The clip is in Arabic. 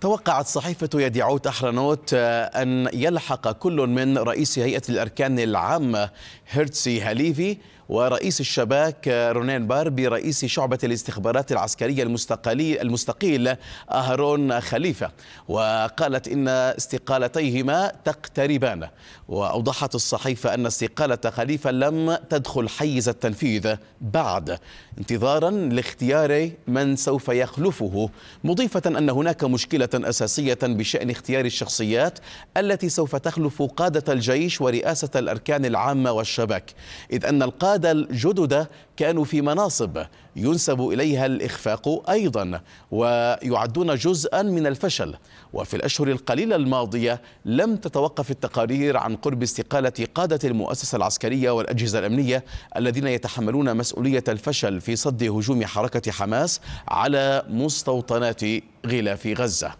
توقعت صحيفة يديعوت أحرنوت آه، أن يلحق كل من رئيس هيئة الأركان العامة هيرتسي هاليفي ورئيس الشباك آه، رونين باربي رئيس شعبة الاستخبارات العسكرية المستقلي المستقيل أهرون خليفة وقالت إن استقالتيهما تقتربان وأوضحت الصحيفة أن استقالة خليفة لم تدخل حيز التنفيذ بعد انتظارا لاختيار من سوف يخلفه مضيفة أن هناك مشكلة أساسية بشأن اختيار الشخصيات التي سوف تخلف قادة الجيش ورئاسة الأركان العامة والشبك إذ أن القادة الجدد كانوا في مناصب ينسب إليها الإخفاق أيضا ويعدون جزءا من الفشل وفي الأشهر القليلة الماضية لم تتوقف التقارير عن قرب استقالة قادة المؤسسة العسكرية والأجهزة الأمنية الذين يتحملون مسؤولية الفشل في صد هجوم حركة حماس على مستوطنات غلاف غزه